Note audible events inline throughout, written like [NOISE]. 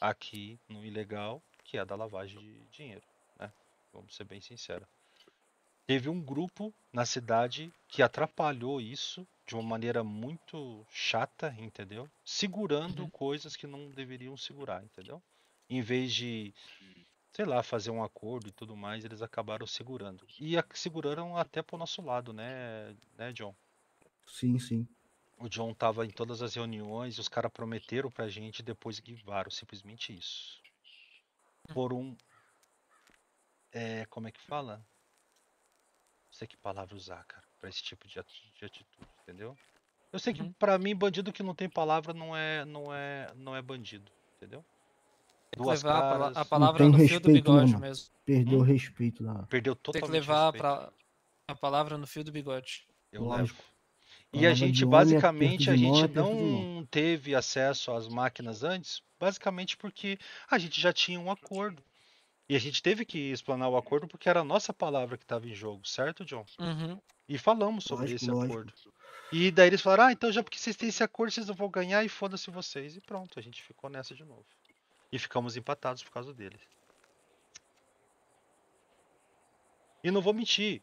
aqui no ilegal, que é da lavagem de dinheiro. Né? Vamos ser bem sinceros. Teve um grupo na cidade que atrapalhou isso de uma maneira muito chata, entendeu? Segurando uhum. coisas que não deveriam segurar, entendeu? Em vez de sei lá, fazer um acordo e tudo mais, eles acabaram segurando. E seguraram até pro nosso lado, né, né John? Sim, sim. O John tava em todas as reuniões, os caras prometeram pra gente e depois guivaram, simplesmente isso. Hum. Por um. É, como é que fala? Não sei que palavra usar, cara, pra esse tipo de atitude, entendeu? Eu sei que uhum. pra para mim bandido que não tem palavra não é não é não é bandido, entendeu? Tem Duas levar caras, a, a palavra no respeito, fio do bigode não, mesmo. Perdeu hum. o respeito lá. Perdeu totalmente. Tem que levar a palavra no fio do bigode. Eu Lógico. levo. E a gente, basicamente, a gente não teve acesso às máquinas antes, basicamente porque a gente já tinha um acordo. E a gente teve que explanar o acordo porque era a nossa palavra que estava em jogo, certo, John? Uhum. E falamos sobre lógico, esse lógico. acordo. E daí eles falaram: ah, então já porque vocês têm esse acordo, vocês não vão ganhar e foda-se vocês. E pronto, a gente ficou nessa de novo. E ficamos empatados por causa deles. E não vou mentir,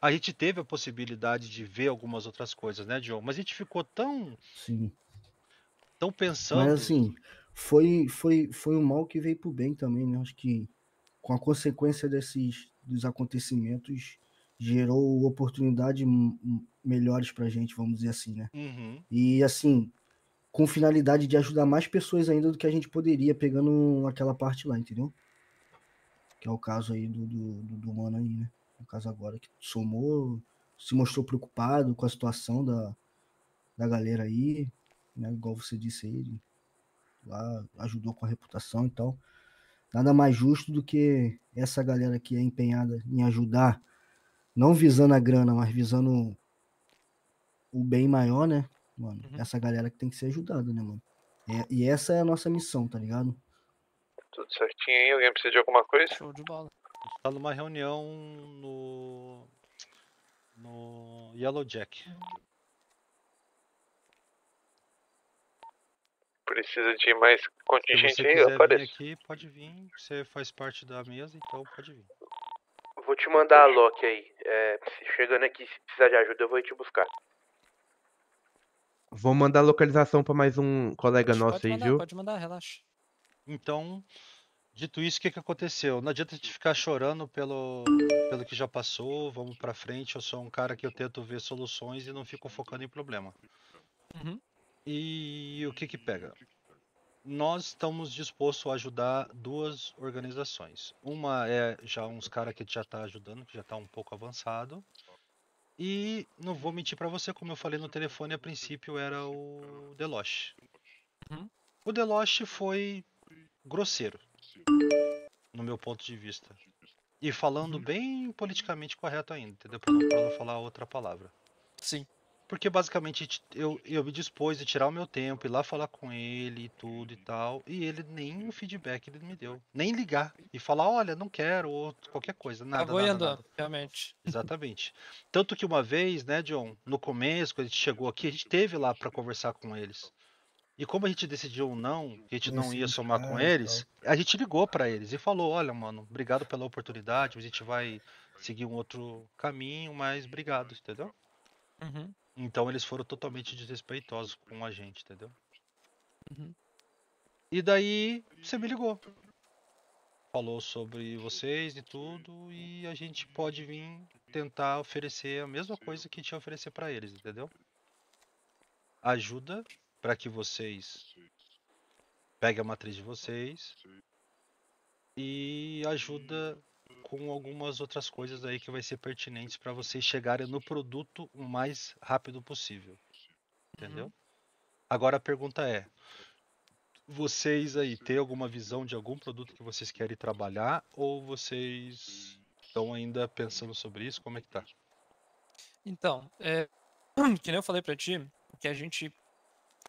a gente teve a possibilidade de ver algumas outras coisas, né, John? Mas a gente ficou tão. Sim. Tão pensando. Mas assim, foi, foi, foi o mal que veio pro bem também, né? Acho que com a consequência desses dos acontecimentos gerou oportunidades melhores pra gente, vamos dizer assim, né? Uhum. E assim, com finalidade de ajudar mais pessoas ainda do que a gente poderia, pegando aquela parte lá, entendeu? Que é o caso aí do, do, do, do mano aí, né? no caso agora, que somou, se mostrou preocupado com a situação da, da galera aí, né? Igual você disse aí, lá ajudou com a reputação e tal. Nada mais justo do que essa galera que é empenhada em ajudar, não visando a grana, mas visando o bem maior, né? Mano, uhum. essa galera que tem que ser ajudada, né, mano? É, e essa é a nossa missão, tá ligado? Tudo certinho aí? Alguém precisa de alguma coisa? Show de bola. Tá numa reunião no. no Yellow Jack. Precisa de mais contingente aí? vir aqui, pode vir. Você faz parte da mesa, então pode vir. Vou te mandar a Loki aí. É, chegando aqui, se precisar de ajuda, eu vou te buscar. Vou mandar a localização para mais um colega pode nosso aí, viu? Pode mandar, relaxa. Então, Dito isso, o que, que aconteceu? Não adianta a gente ficar chorando pelo, pelo que já passou, vamos para frente. Eu sou um cara que eu tento ver soluções e não fico focando em problema. Uhum. E o que que pega? Nós estamos dispostos a ajudar duas organizações. Uma é já uns caras que já está ajudando, que já está um pouco avançado. E não vou mentir para você, como eu falei no telefone, a princípio era o Deloche. Uhum. O Deloche foi grosseiro no meu ponto de vista. E falando uhum. bem politicamente correto ainda, entendeu? Pra não, pra não falar outra palavra. Sim. Porque basicamente eu, eu me dispus a tirar o meu tempo, ir lá falar com ele e tudo e tal. E ele nem feedback ele me deu. Nem ligar. E falar, olha, não quero, ou qualquer coisa. Nada. Acabou nada, nada. realmente. Exatamente. Tanto que uma vez, né, John, no começo, quando a gente chegou aqui, a gente teve lá para conversar com eles. E como a gente decidiu não, que a gente não ia somar com é, então. eles, a gente ligou para eles e falou: olha, mano, obrigado pela oportunidade, a gente vai seguir um outro caminho, mas obrigado, entendeu? Uhum. Então eles foram totalmente desrespeitosos com a gente, entendeu? Uhum. E daí você me ligou. Falou sobre vocês e tudo, e a gente pode vir tentar oferecer a mesma coisa que tinha oferecer para eles, entendeu? Ajuda para que vocês peguem a matriz de vocês e ajuda com algumas outras coisas aí que vai ser pertinentes para vocês chegarem no produto o mais rápido possível. Entendeu? Uhum. Agora a pergunta é: vocês aí têm alguma visão de algum produto que vocês querem trabalhar ou vocês estão ainda pensando sobre isso? Como é que tá? Então, é, [CLEARS THROAT] que nem eu falei para ti, que a gente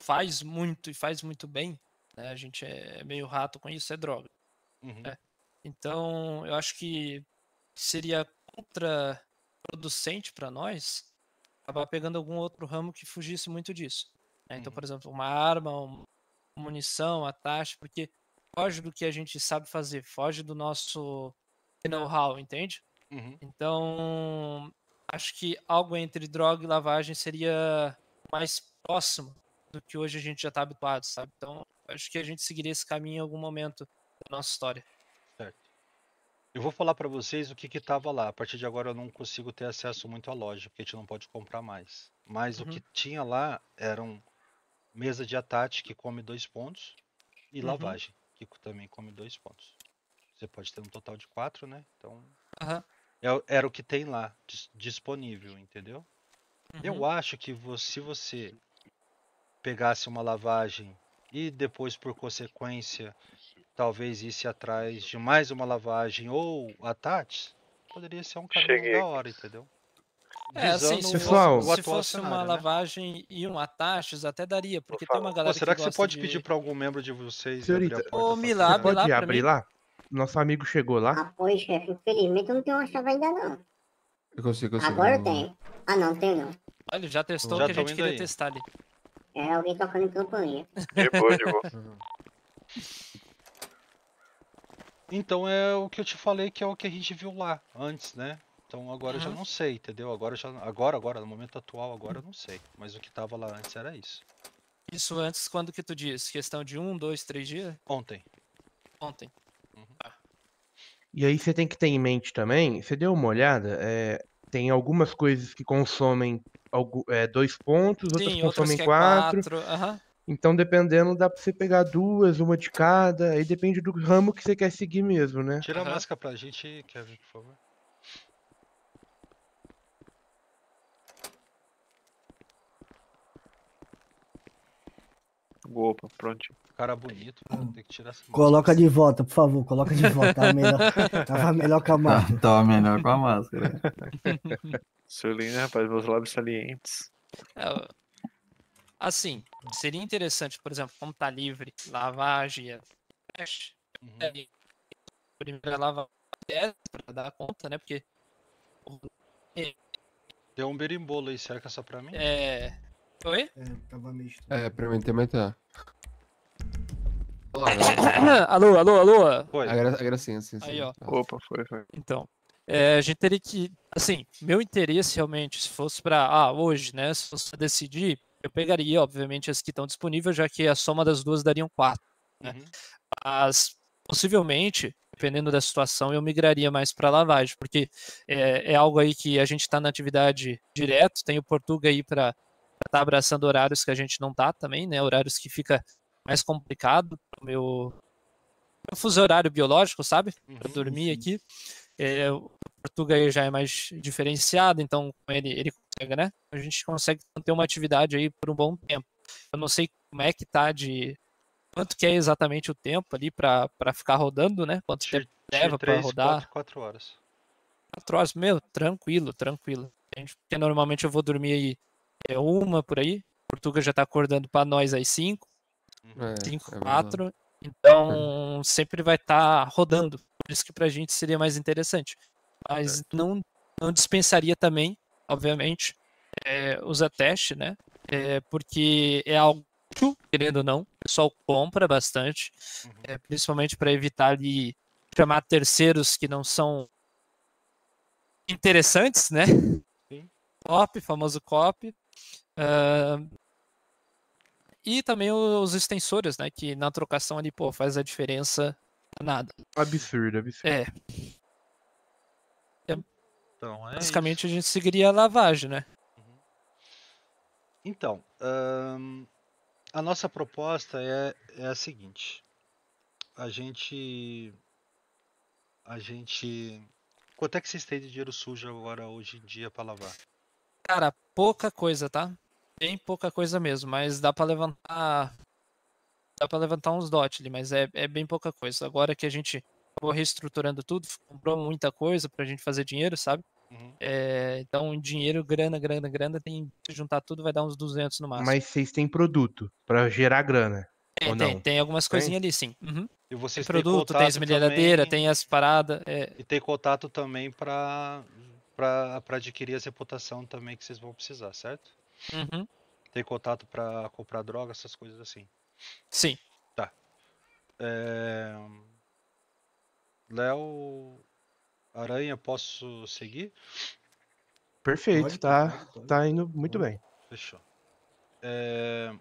faz muito e faz muito bem, né? A gente é meio rato com isso, é droga. Uhum. Né? Então, eu acho que seria contraproducente para nós acabar pegando algum outro ramo que fugisse muito disso. Né? Então, uhum. por exemplo, uma arma, uma munição, a taxa, porque foge do que a gente sabe fazer, foge do nosso know-how, entende? Uhum. Então, acho que algo entre droga e lavagem seria mais próximo do que hoje a gente já está habituado, sabe? Então, acho que a gente seguiria esse caminho em algum momento da nossa história. Certo. Eu vou falar para vocês o que estava lá. A partir de agora eu não consigo ter acesso muito à loja, porque a gente não pode comprar mais. Mas uhum. o que tinha lá eram mesa de ataque que come dois pontos e uhum. lavagem que também come dois pontos. Você pode ter um total de quatro, né? Então uhum. era o que tem lá disponível, entendeu? Eu uhum. acho que se você pegasse uma lavagem e depois, por consequência, talvez isso atrás de mais uma lavagem ou ataques, poderia ser um caminho Cheguei. da hora, entendeu? É, assim, se, pessoal, se fosse cenário, uma né? lavagem e um ataches, até daria, porque tem uma galera Pô, será que, que você pode de... pedir para algum membro de vocês Senhorita, abrir a porta? Ô, Milá, você pode lá abrir lá? Nosso amigo chegou lá. Ah, pois, chefe, é, infelizmente eu não tenho uma chave ainda não. Eu consigo, eu consigo. Agora eu tenho. Ah, não, tenho não. Olha, já testou o que a gente queria aí. testar ali. É alguém tocando tá em campainha. Depois, [LAUGHS] Então é o que eu te falei que é o que a gente viu lá antes, né? Então agora uhum. eu já não sei, entendeu? Agora já agora agora no momento atual agora eu não sei, mas o que tava lá antes era isso. Isso antes quando que tu disse? Questão de um, dois, três dias? Ontem. Ontem. Uhum. Tá. E aí você tem que ter em mente também, você deu uma olhada, é, tem algumas coisas que consomem é, dois pontos, outras Sim, consomem outras quatro. É quatro. Uhum. Então, dependendo, dá pra você pegar duas, uma de cada. Aí depende do ramo que você quer seguir mesmo, né? Tira a máscara pra gente, Kevin, por favor. opa, pronto. Cara bonito, mano. tem que tirar essa Coloca de volta, por favor, coloca de volta. Tava melhor, tava melhor com a máscara. Tava melhor com a máscara. [LAUGHS] né rapaz, meus lábios salientes. É, assim, seria interessante, por exemplo, como tá livre, lavagem, é... uhum. lava é, é pra dar conta, né? Porque. Deu um berimbolo aí, cerca que é só pra mim? É, Oi? É, tava misto. É, pra mim também tá. [COUGHS] alô, alô, alô. Foi. A, gracinha, sim, Aí, ó. Opa, foi, foi. Então, é, a gente teria que, assim, meu interesse realmente, se fosse para, ah, hoje, né, se fosse decidir, eu pegaria, obviamente, as que estão disponíveis, já que a soma das duas dariam quatro. Né? Uhum. Mas, possivelmente, dependendo da situação, eu migraria mais para lavagem, porque é, é, algo aí que a gente está na atividade direto, tem o Portuga aí para tá abraçando horários que a gente não tá também, né? Horários que fica mais complicado pro meu, meu fuso horário biológico, sabe? Para uhum, dormir aqui. É, é o Portuga aí já é mais diferenciado, então ele, ele consegue, né? A gente consegue manter uma atividade aí por um bom tempo. Eu não sei como é que tá de quanto que é exatamente o tempo ali para ficar rodando, né? Quanto tempo leva para rodar? quatro horas. Quatro horas, meu, tranquilo, tranquilo. Porque normalmente eu vou dormir aí é uma por aí. Portugal já tá acordando para nós aí cinco, uhum. é, cinco, é quatro. Então sempre vai estar tá rodando. Por isso que pra gente seria mais interessante. Mas não, não dispensaria também, obviamente, é, usar teste, né? É, porque é algo querendo ou não, o pessoal compra bastante, uhum. é, principalmente para evitar ali chamar terceiros que não são interessantes, né? Sim. Cop, famoso cop. Uh, e também os extensores, né? Que na trocação ali, pô, faz a diferença nada. Absurdo, absurdo. É. então, é basicamente isso. a gente seguiria a lavagem, né? Uhum. Então, a nossa proposta é, é a seguinte. A gente. A gente. Quanto é que vocês têm de dinheiro sujo agora hoje em dia para lavar? Cara, pouca coisa, tá? bem pouca coisa mesmo, mas dá para levantar. Dá para levantar uns dots ali, mas é, é bem pouca coisa. Agora que a gente acabou reestruturando tudo, comprou muita coisa pra gente fazer dinheiro, sabe? Uhum. É, então, dinheiro, grana, grana, grana, tem se juntar tudo, vai dar uns 200 no máximo. Mas vocês têm produto para gerar grana. É, ou tem, não? tem algumas coisinhas ali, sim. Uhum. E vocês tem produto, tem as também... tem as paradas. É... E tem contato também para adquirir as reputação também que vocês vão precisar, certo? Uhum. Tem contato para comprar droga, essas coisas assim. Sim. Tá. É... Léo Aranha, posso seguir? Perfeito, pode, tá, pode, tá indo muito bem. Fechou. É...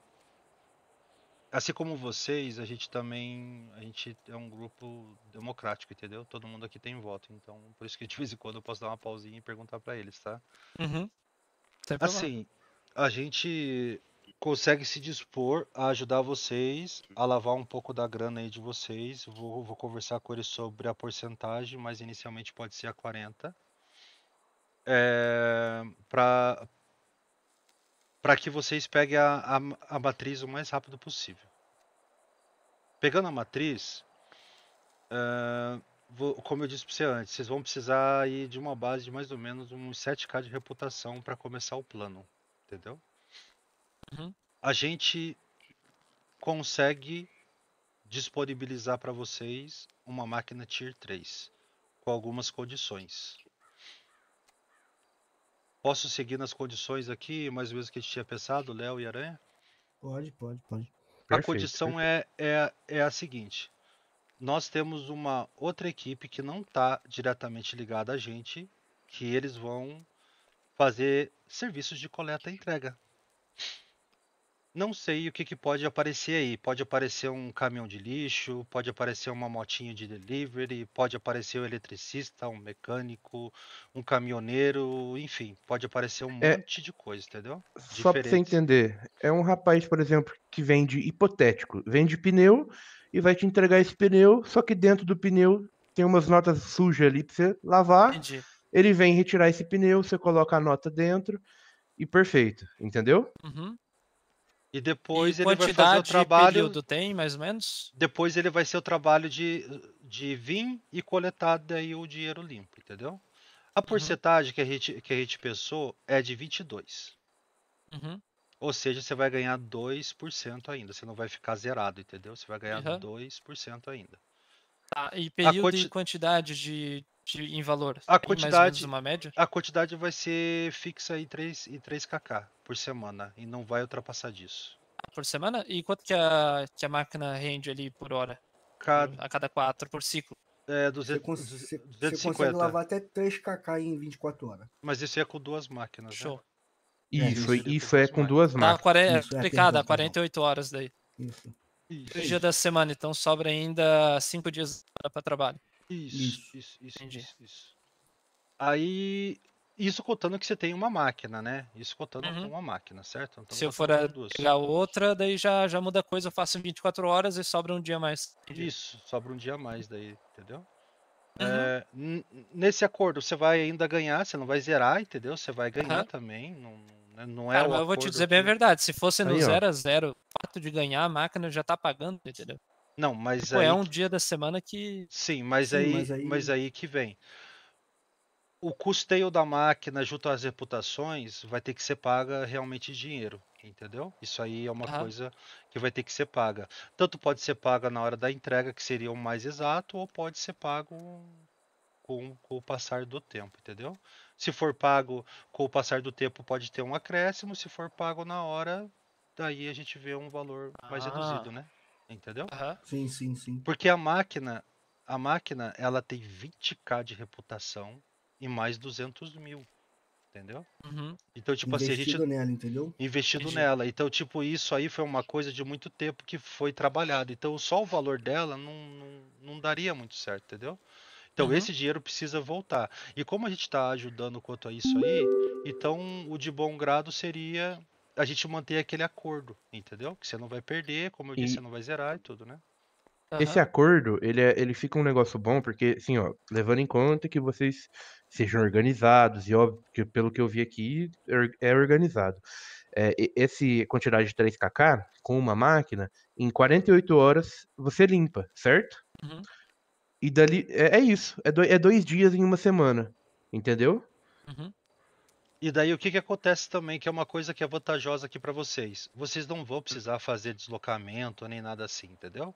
Assim como vocês, a gente também a gente é um grupo democrático, entendeu? Todo mundo aqui tem voto, então por isso que de vez em quando eu posso dar uma pausinha e perguntar para eles, tá? Uhum. Assim, a gente consegue se dispor a ajudar vocês a lavar um pouco da grana aí de vocês. Vou, vou conversar com eles sobre a porcentagem, mas inicialmente pode ser a 40. É, para para que vocês peguem a, a, a matriz o mais rápido possível. Pegando a matriz, é, vou, como eu disse para você antes, vocês vão precisar ir de uma base de mais ou menos uns 7k de reputação para começar o plano entendeu? Uhum. A gente consegue disponibilizar para vocês uma máquina Tier 3 com algumas condições. Posso seguir nas condições aqui, mais ou menos que a gente tinha pensado, Léo e Aranha? Pode, pode, pode. a perfeito, condição é, perfeito. É, é, é a seguinte: nós temos uma outra equipe que não está diretamente ligada a gente, que eles vão fazer serviços de coleta e entrega. Não sei o que, que pode aparecer aí. Pode aparecer um caminhão de lixo, pode aparecer uma motinha de delivery, pode aparecer um eletricista, um mecânico, um caminhoneiro, enfim, pode aparecer um é, monte de coisa, entendeu? Só para você entender, é um rapaz, por exemplo, que vende hipotético, vende pneu e vai te entregar esse pneu, só que dentro do pneu tem umas notas sujas ali para você lavar. Entendi ele vem retirar esse pneu, você coloca a nota dentro e perfeito, entendeu? Uhum. E depois e ele vai fazer o trabalho. Período tem, mais ou menos? Depois ele vai ser o trabalho de, de vir e coletar daí o dinheiro limpo, entendeu? A uhum. porcentagem uhum. que, a gente, que a gente pensou é de 22. Uhum. Ou seja, você vai ganhar 2% ainda. Você não vai ficar zerado, entendeu? Você vai ganhar uhum. 2% ainda. Tá, e período quanti... e quantidade de, de, em valor? A quantidade, uma média? A quantidade vai ser fixa em 3, em 3 kk por semana e não vai ultrapassar disso. Por semana? E quanto que a, que a máquina rende ali por hora? Cada... A cada 4 por ciclo? É, 200, você, cons 250. Você consegue lavar até 3 kk em 24 horas. Mas isso é com duas máquinas, né? Show. É, isso, é, isso, tá, é isso é com duas máquinas. Tá, é aplicado, 48 horas daí. Isso. Três dia da semana, então sobra ainda 5 dias para trabalho. Isso, isso, isso, isso, Entendi. isso, Aí, isso contando que você tem uma máquina, né? Isso contando uhum. que tem uma máquina, certo? Então, Se tá eu for pegar outra, daí já, já muda a coisa, eu faço 24 horas e sobra um dia mais. Isso, sobra um dia a mais daí, entendeu? Uhum. É, nesse acordo, você vai ainda ganhar, você não vai zerar, entendeu? Você vai ganhar uhum. também, não, né? não é Cara, o eu vou te dizer que... bem a verdade, se fosse no 0 a 0 o fato de ganhar a máquina já tá pagando, entendeu? Não, mas tipo, é aí... é um dia da semana que. Sim, mas, Sim, aí, mas aí, mas aí que vem. O custeio da máquina junto às reputações vai ter que ser paga realmente em dinheiro, entendeu? Isso aí é uma coisa que vai ter que ser paga. Tanto pode ser paga na hora da entrega, que seria o mais exato, ou pode ser pago com, com o passar do tempo, entendeu? Se for pago com o passar do tempo, pode ter um acréscimo. Se for pago na hora, daí a gente vê um valor mais ah. reduzido, né? Entendeu? Uhum. Sim, sim, sim. Porque a máquina, a máquina, ela tem 20k de reputação e mais 200 mil. Entendeu? Uhum. Então, tipo investido assim, a gente. Nela, entendeu? Investido Entendi. nela. Então, tipo, isso aí foi uma coisa de muito tempo que foi trabalhado Então, só o valor dela não, não, não daria muito certo, entendeu? Então, uhum. esse dinheiro precisa voltar. E como a gente está ajudando quanto a isso aí, então o de bom grado seria a gente manter aquele acordo, entendeu? Que você não vai perder, como eu e... disse, você não vai zerar e tudo, né? Uhum. Esse acordo, ele, é, ele fica um negócio bom, porque, assim, ó, levando em conta que vocês sejam organizados, e óbvio que pelo que eu vi aqui, é, é organizado. É, esse quantidade de 3kk, com uma máquina, em 48 horas você limpa, certo? Uhum. E dali, é, é isso, é, do, é dois dias em uma semana, entendeu? Uhum. E daí o que, que acontece também, que é uma coisa que é vantajosa aqui para vocês. Vocês não vão precisar fazer deslocamento nem nada assim, entendeu?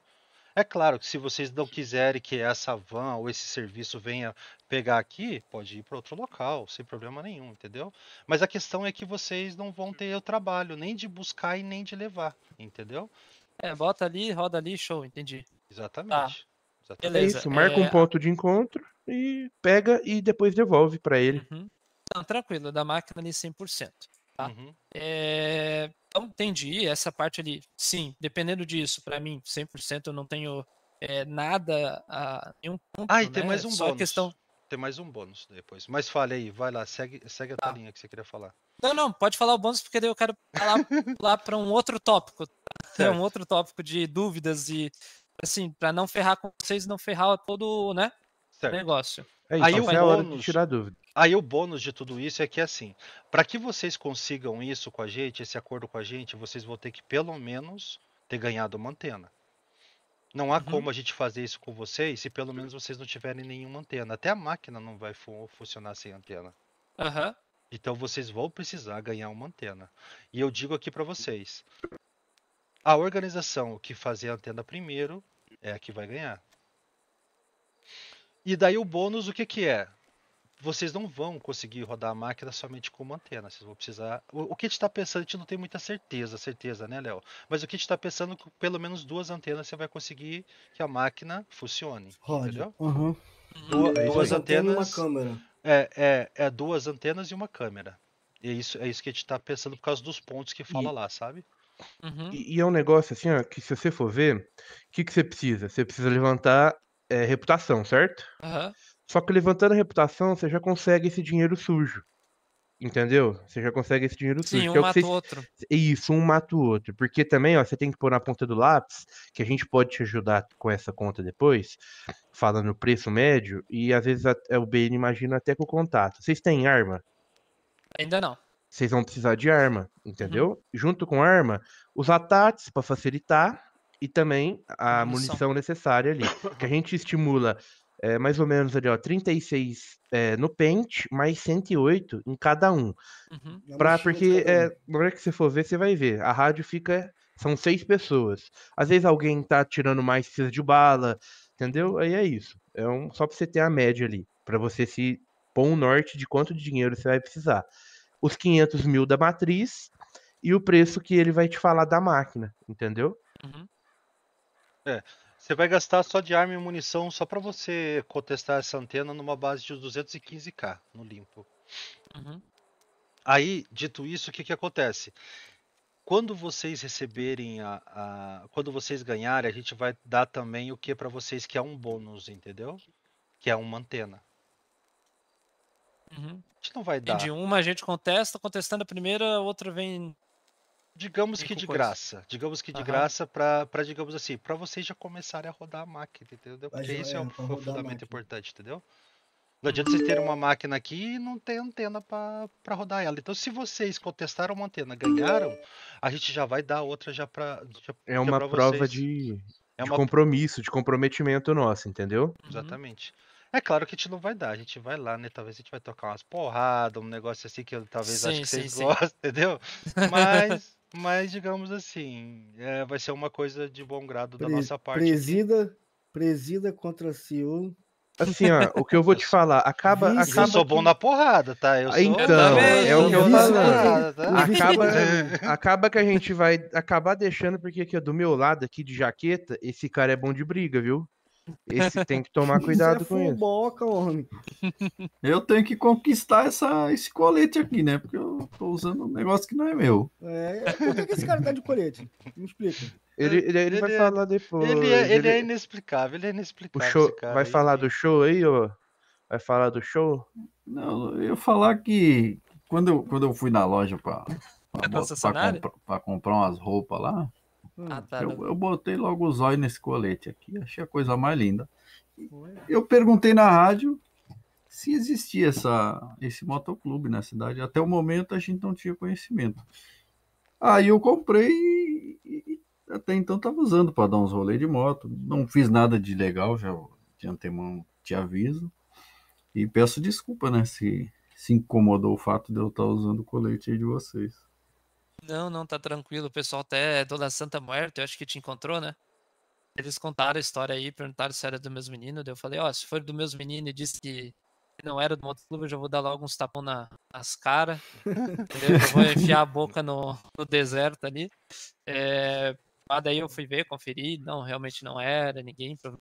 É claro que se vocês não quiserem que essa van ou esse serviço venha pegar aqui, pode ir para outro local, sem problema nenhum, entendeu? Mas a questão é que vocês não vão ter o trabalho nem de buscar e nem de levar, entendeu? É, bota ali, roda ali, show, entendi. Exatamente. Tá. Exatamente. Beleza. É isso, marca é... um ponto de encontro e pega e depois devolve para ele. Uhum. Não, tranquilo, da máquina ali 100%. Tá? Uhum. É, então, entendi. Essa parte ali, sim, dependendo disso, para mim, 100% eu não tenho é, nada a nenhum ponto. Ah, e tem né, mais um Só bônus. Questão... Tem mais um bônus depois. Mas fale aí, vai lá, segue, segue a tá. linha que você queria falar. Não, não, pode falar o bônus, porque daí eu quero falar lá [LAUGHS] para um outro tópico. Um outro tópico de dúvidas e, assim, para não ferrar com vocês, não ferrar todo né, negócio. É aí então o é bônus, hora de tirar dúvida. Aí o bônus de tudo isso é que assim, para que vocês consigam isso com a gente, esse acordo com a gente, vocês vão ter que pelo menos ter ganhado uma antena. Não há uhum. como a gente fazer isso com vocês se pelo menos vocês não tiverem nenhuma antena. Até a máquina não vai fu funcionar sem antena. Uhum. Então vocês vão precisar ganhar uma antena. E eu digo aqui para vocês: a organização que fazer a antena primeiro é a que vai ganhar. E daí o bônus, o que que é? Vocês não vão conseguir rodar a máquina somente com uma antena. Vocês vão precisar. O, o que a gente está pensando, a gente não tem muita certeza, certeza, né, Léo? Mas o que a gente está pensando que pelo menos duas antenas você vai conseguir que a máquina funcione. Entendeu? Uhum. Du duas antenas. Uma câmera. É, é, é duas antenas e uma câmera. E é isso, é isso que a gente está pensando por causa dos pontos que fala e, lá, sabe? Uhum. E, e, é um negócio assim, ó, que se você for ver, o que, que você precisa? Você precisa levantar é, reputação, certo? Uhum. Só que levantando a reputação, você já consegue esse dinheiro sujo. Entendeu? Você já consegue esse dinheiro Sim, sujo. Um é o mata o você... outro. Isso, um mata o outro. Porque também, ó, você tem que pôr na ponta do lápis, que a gente pode te ajudar com essa conta depois, falando o preço médio, e às vezes a, é o BN imagina até com o contato. Vocês têm arma? Ainda não. Vocês vão precisar de arma, uhum. entendeu? Uhum. Junto com arma, os ataques para facilitar, e também a munição, munição necessária ali. que a gente estimula é, mais ou menos ali, ó, 36 é, eh, no pente, mais 108 em cada um. Uhum. É pra, porque é, na hora que você for ver, você vai ver. A rádio fica. São seis pessoas. Às vezes alguém tá tirando mais precisa de bala, entendeu? Aí é isso. É um, só pra você ter a média ali. para você se pôr um norte de quanto de dinheiro você vai precisar. Os 500 mil da matriz e o preço que ele vai te falar da máquina, entendeu? Uhum. É. Você vai gastar só de arma e munição só para você contestar essa antena numa base de 215k no limpo. Uhum. Aí, dito isso, o que, que acontece? Quando vocês receberem a, a, Quando vocês ganharem, a gente vai dar também o que para vocês que é um bônus, entendeu? Que é uma antena. Uhum. A gente não vai dar. De uma a gente contesta, contestando a primeira, a outra vem digamos que de graça, digamos que de uhum. graça para digamos assim, para vocês já começarem a rodar a máquina, entendeu? Porque isso é, é um é fundamento importante, entendeu? Não adianta vocês terem uma máquina aqui e não ter antena para rodar ela. Então, se vocês contestaram uma antena, ganharam, a gente já vai dar outra já para. É uma prova de, é de uma... compromisso, de comprometimento nosso, entendeu? Uhum. Exatamente. É claro que a gente não vai dar, a gente vai lá, né? Talvez a gente vai tocar umas porradas, um negócio assim que eu, talvez sim, acho que sim, vocês sim. [LAUGHS] entendeu? Mas mas, digamos assim, é, vai ser uma coisa de bom grado Pre da nossa parte. Presida, aqui. presida contra Seul. Assim, ó, o que eu vou te [LAUGHS] falar, acaba. Viz, acaba eu sou que... bom na porrada, tá? Eu sou... Então, é o que eu falo. Tá? Acaba, acaba que a gente vai acabar deixando, porque aqui do meu lado, aqui de jaqueta, esse cara é bom de briga, viu? Esse tem que tomar cuidado Isso é com fuboca, boca homem. [LAUGHS] Eu tenho que conquistar essa, esse colete aqui, né? Porque eu tô usando um negócio que não é meu. É, por que, esse cara tá de colete? Me explica. Ele, ele, ele, ele vai é, falar depois. Ele é, ele é, inexplicável, ele é inexplicável. O show, vai aí. falar do show aí, ó? Vai falar do show? Não, eu falar que quando eu, quando eu fui na loja pra, pra, é pra, pra, comprar, pra comprar umas roupas lá, Hum, ah, tá. Eu, eu botei logo o zóio nesse colete aqui, achei a coisa mais linda. Eu perguntei na rádio se existia essa, esse motoclube na cidade. Até o momento a gente não tinha conhecimento. Aí eu comprei e, e até então estava usando para dar uns rolês de moto. Não fiz nada de legal, já de antemão te aviso. E peço desculpa, né, se, se incomodou o fato de eu estar tá usando o colete aí de vocês. Não, não, tá tranquilo. O pessoal até é do da Santa Muerte, eu acho que te encontrou, né? Eles contaram a história aí, perguntaram se era do mesmo menino. Daí eu falei, ó, oh, se for do mesmo menino e disse que não era do outro clube, eu já vou dar logo uns tapão na, nas caras. eu vou enfiar a boca no, no deserto ali. É, eh, mas ah, daí eu fui ver, conferi, não, realmente não era ninguém,